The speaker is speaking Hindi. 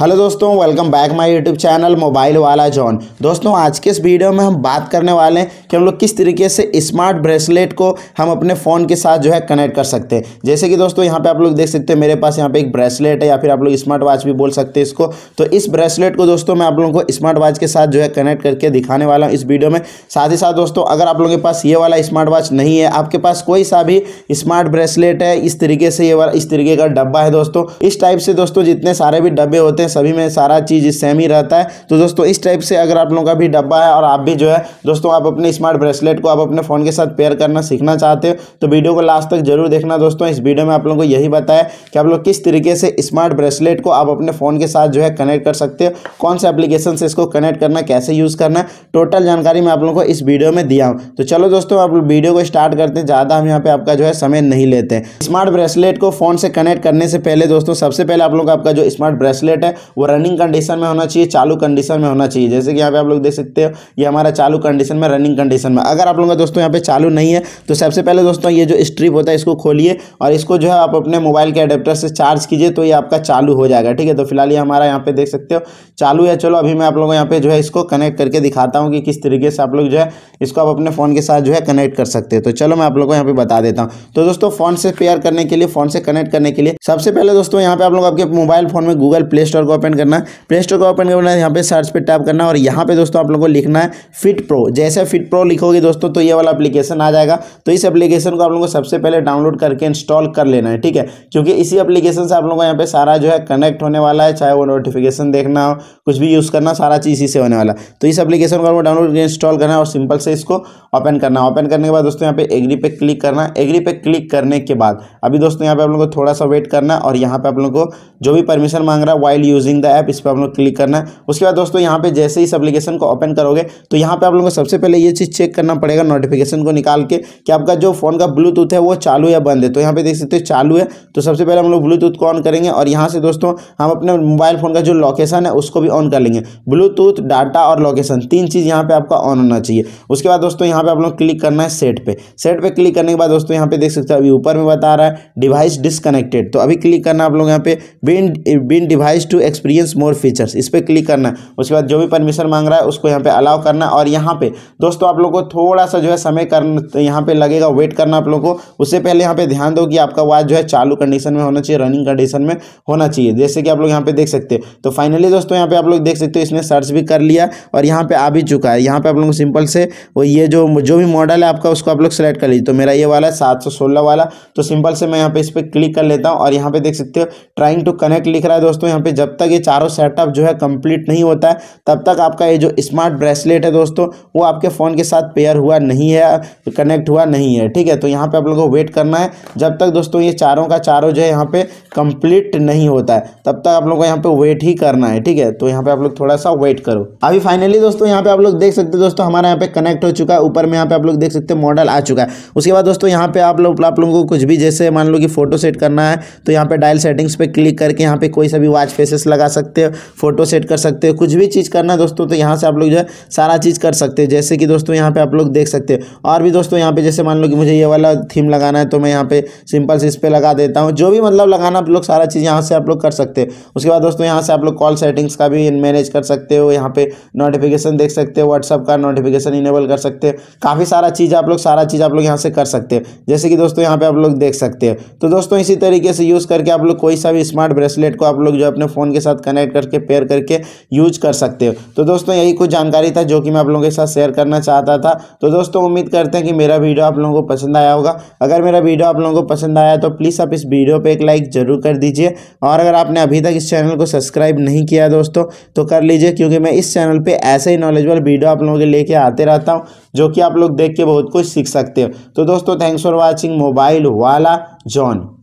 हेलो दोस्तों welcome back my YouTube channel mobile वाला जॉन दोस्तों आज के इस वीडियो में हम बात करने वाले हैं कि हम लोग किस तरीके से स्मार्ट ब्रेसलेट को हम अपने फ़ोन के साथ जो है कनेक्ट कर सकते हैं जैसे कि दोस्तों यहाँ पे आप लोग देख सकते हैं मेरे पास यहाँ पे एक ब्रेसलेट है या फिर आप लोग स्मार्ट वॉच भी बोल सकते हैं इसको तो इस ब्रेसलेट को दोस्तों मैं आप लोगों को स्मार्ट वॉच के साथ जो है कनेक्ट करके दिखाने वाला हूँ इस वीडियो में साथ ही साथ दोस्तों अगर आप लोगों के पास ये वाला स्मार्ट वॉच नहीं है आपके पास कोई सा भी स्मार्ट ब्रेसलेट है इस तरीके से ये वाला इस तरीके का डब्बा है दोस्तों इस टाइप से दोस्तों जितने सारे भी डब्बे होते हैं हैं सभी में सारा चीज़ सेम ही रहता है तो दोस्तों इस टाइप से अगर आप लोगों का भी डब्बा है और आप भी जो है दोस्तों आप अपने स्मार्ट ब्रेसलेट को आप अपने फ़ोन के साथ पेयर करना सीखना चाहते हो तो वीडियो को लास्ट तक जरूर देखना दोस्तों इस वीडियो में आप लोगों को यही बताया कि आप लोग किस तरीके से स्मार्ट ब्रेसलेट को आप अपने फ़ोन के साथ जो है कनेक्ट कर सकते हो कौन से एप्लीकेशन से इसको कनेक्ट करना कैसे यूज़ करना टोटल जानकारी मैं आप लोगों को इस वीडियो में दिया हूँ तो चलो दोस्तों आप लोग वीडियो को स्टार्ट करते हैं ज़्यादा हम यहाँ पे आपका जो है समय नहीं लेते स्मार्ट ब्रेसलेट को फ़ोन से कनेक्ट करने से पहले दोस्तों सबसे पहले आप लोगों का आपका जो स्मार्ट ब्रेसलेट है वो रनिंग कंडीशन में होना चाहिए चालू कंडीशन में होना चाहिए जैसे कि यहाँ पे आप लोग देख सकते हो ये हमारा चालू कंडीशन में रनिंग कंडीशन में अगर आप लोगों का दोस्तों यहाँ पे चालू नहीं है तो सबसे पहले दोस्तों ये जो स्ट्रिप होता है इसको खोलिए और इसको जो है आप अपने मोबाइल के अडेप्टर से चार्ज कीजिए तो ये आपका चालू हो जाएगा ठीक है तो फिलहाल ये हमारा यहाँ पे देख सकते हो चालू है चलो अभी मैं आप लोगों को यहाँ पे जो है इसको कनेक्ट करके दिखाता हूँ कि किस तरीके से आप लोग जो है इसको आप अपने फ़ोन के साथ जो है कनेक्ट कर सकते हैं तो चलो मैं आप लोगों को यहाँ पे बता देता हूँ तो दोस्तों फ़ोन से पेयर करने के लिए फ़ोन से कनेक्ट करने के लिए सबसे पहले दोस्तों यहाँ पे आप लोग आपके मोबाइल फ़ोन में गूगल प्ले स्टोर स्टोर को ओपन करना प्ले स्टोर को ओपन करना यहाँ पे सर्च पे टैप करना और यहाँ पे दोस्तों आप लोगों को लिखना है फिट प्रो जैसे फिट प्रो लिखोगे दोस्तों तो ये वाला एप्लीकेशन आ जाएगा तो इस एप्लीकेशन को आप लोगों को सबसे पहले डाउनलोड करके इंस्टॉल कर लेना है ठीक है क्योंकि इसी एप्लीकेशन से आप लोगों को यहाँ पे सारा जो है कनेक्ट होने वाला है चाहे वो नोटिफिकेशन देखना हो कुछ भी यूज़ करना सारा चीज़ इसी से होने वाला तो इस एप्लीकेशन को आपको डाउनलोड करके इंस्टॉल करना है और सिंपल से इसको ओपन करना ओपन करने के बाद दोस्तों यहाँ पे एग्री पे क्लिक करना एग्री पे क्लिक करने के बाद अभी दोस्तों यहाँ पे आप लोगों को थोड़ा सा वेट करना और यहाँ पे आप लोगों को जो भी परमिशन मांग रहा है वाइल्ड यूजिंग द ऐप इस पर आप लोग क्लिक करना है उसके बाद दोस्तों यहाँ पे जैसे ही इस अपलीकेशन को ओपन करोगे तो यहाँ पे आप लोगों को सबसे पहले ये चीज़ चेक करना पड़ेगा नोटिफिकेशन को निकाल के कि आपका जो फोन का ब्लूटूथ है वो चालू या बंद है तो यहाँ पे देख सकते हो चालू है तो सबसे पहले हम लोग ब्लूटूथ को ऑन करेंगे और यहाँ से दोस्तों हम अपने मोबाइल फोन का जो लोकेशन है उसको भी ऑन कर लेंगे ब्लूटूथ डाटा और लोकेशन तीन चीज़ यहाँ पर आपका ऑन होना चाहिए उसके बाद दोस्तों यहाँ पर आप लोग क्लिक करना है सेट पर सेट पर क्लिक करने के बाद दोस्तों यहाँ पे देख सकते हो अभी ऊपर में बता रहा है डिवाइस डिसकनेक्टेड तो अभी क्लिक करना आप लोग यहाँ पे bind bind device to experience more features इस पर क्लिक करना उसके बाद जो भी परमिशन मांग रहा है उसको यहाँ पे अलाउ करना और यहाँ पे दोस्तों आप लोग को थोड़ा सा जो है समय कर यहाँ पे लगेगा वेट करना आप लोग को उससे पहले यहाँ पे ध्यान दो कि आपका वॉच जो है चालू कंडीशन में होना चाहिए रनिंग कंडीशन में होना चाहिए जैसे कि आप लोग यहाँ पे देख सकते हो तो फाइनली दोस्तों यहाँ पे आप लोग देख सकते हो इसने सर्च भी कर लिया और यहाँ पे आ भी चुका है यहाँ पे आप लोग सिंपल से वो ये जो जो भी मॉडल है आपका उसको आप लोग सेलेक्ट कर लीजिए तो मेरा ये वाला है सात वाला तो सिंपल से मैं यहाँ पे इस पर क्लिक कर लेता हूँ और यहाँ पे देख सकते हो ट्राइंग टू कनेक्ट लिख रहा है दोस्तों यहाँ पे जब तक ये चारों सेटअप जो है कंप्लीट नहीं होता है तब तक आपका ये जो स्मार्ट ब्रेसलेट है दोस्तों वो आपके फ़ोन के साथ पेयर हुआ नहीं है कनेक्ट हुआ नहीं है ठीक है तो यहाँ पर आप लोगों को वेट करना है जब तक दोस्तों ये चारों का चारों जो है यहाँ पर कंप्लीट नहीं होता है तब तक आप लोग को यहाँ पर वेट ही करना है ठीक है तो यहाँ पर आप लोग थोड़ा सा वेट करो अभी फाइनली दोस्तों यहाँ पर आप लोग देख सकते दोस्तों हमारे यहाँ पे कनेक्ट हो चुका है ऊपर में यहाँ पे आप लोग देख सकते मॉडल आ चुका है उसके बाद दोस्तों यहाँ पर आप लोग आप लोगों को कुछ भी जैसे मान लो कि फोटो सेट करना है तो यहाँ पे डायल सेटिंग्स पे क्लिक करके यहाँ पे कोई सा भी वॉच फेसेस लगा सकते हो फोटो सेट कर सकते हो कुछ भी चीज़ करना दोस्तों तो यहाँ से आप लोग जो है सारा चीज़ कर सकते हो जैसे कि दोस्तों यहाँ पर आप लोग देख सकते हो और भी दोस्तों यहाँ पे जैसे मान लो कि मुझे ये वाला थीम लगाना है तो मैं यहाँ पे सिंपल से इस पर लगा देता हूँ जो भी मतलब लगाना आप लोग सारा चीज़ यहाँ से आप लोग कर सकते हो उसके बाद दोस्तों यहाँ से आप लोग कॉल सेटिंग्स का भी मैनेज कर सकते हो यहाँ पे नोटिफिकेशन देख सकते हो व्हाट्सअप का नोटिफिकेशन इनेबल कर सकते हो काफ़ी सारा चीज़ आप लोग सारा चीज़ आप लोग यहाँ से कर सकते हो जैसे कि दोस्तों यहाँ पे आप लोग देख सकते हो तो दोस्तों इसी तरीके से यूज़ करके आप लोग कोई सा भी स्मार्ट ब्रेसलेट को आप लोग जो अपने फ़ोन के साथ कनेक्ट करके पेयर करके यूज कर सकते हो तो दोस्तों यही कुछ जानकारी था जो कि मैं आप लोगों के साथ शेयर करना चाहता था तो दोस्तों उम्मीद करते हैं कि मेरा वीडियो आप लोगों को पसंद आया होगा अगर मेरा वीडियो आप लोगों को पसंद आया तो प्लीज़ आप इस वीडियो पर एक लाइक ज़रूर कर दीजिए और अगर आपने अभी तक इस चैनल को सब्सक्राइब नहीं किया दोस्तों तो कर लीजिए क्योंकि मैं इस चैनल पर ऐसे ही नॉलेजबल वीडियो आप लोगों के लेके आते रहता हूँ जो कि आप लोग देख के बहुत कुछ सीख सकते हो तो दोस्तों थैंक्स फॉर वॉचिंग मोबाइल वाला जॉन